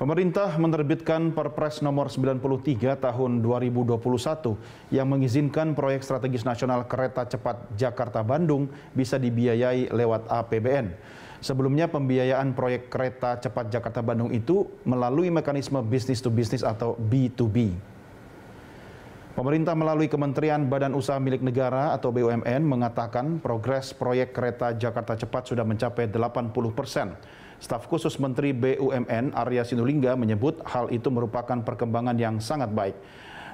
Pemerintah menerbitkan Perpres nomor 93 tahun 2021 yang mengizinkan proyek strategis nasional kereta cepat Jakarta-Bandung bisa dibiayai lewat APBN. Sebelumnya pembiayaan proyek kereta cepat Jakarta-Bandung itu melalui mekanisme bisnis to bisnis atau B2B. Pemerintah melalui Kementerian Badan Usaha Milik Negara atau BUMN mengatakan progres proyek kereta Jakarta Cepat sudah mencapai 80 persen. Staf khusus Menteri BUMN Arya Sinulinga menyebut hal itu merupakan perkembangan yang sangat baik.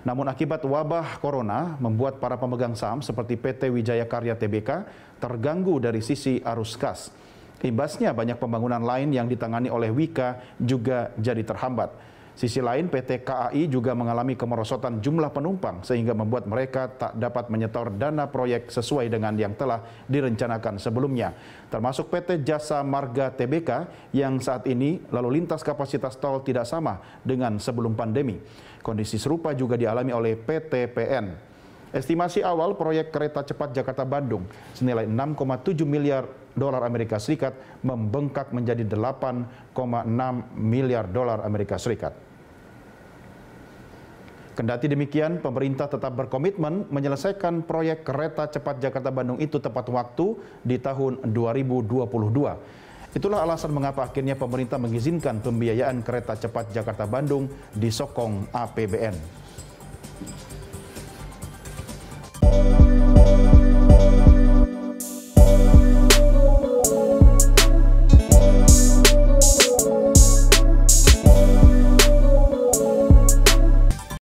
Namun akibat wabah corona membuat para pemegang saham seperti PT Wijaya Karya TBK terganggu dari sisi arus kas. Imbasnya banyak pembangunan lain yang ditangani oleh Wika juga jadi terhambat. Sisi lain, PT KAI juga mengalami kemerosotan jumlah penumpang sehingga membuat mereka tak dapat menyetor dana proyek sesuai dengan yang telah direncanakan sebelumnya. Termasuk PT Jasa Marga TBK yang saat ini lalu lintas kapasitas tol tidak sama dengan sebelum pandemi. Kondisi serupa juga dialami oleh PT PN. Estimasi awal proyek kereta cepat Jakarta-Bandung senilai 6,7 miliar dolar Amerika Serikat membengkak menjadi 8,6 miliar dolar Amerika Serikat. Kendati demikian, pemerintah tetap berkomitmen menyelesaikan proyek kereta cepat Jakarta-Bandung itu tepat waktu di tahun 2022. Itulah alasan mengapa akhirnya pemerintah mengizinkan pembiayaan kereta cepat Jakarta-Bandung disokong APBN.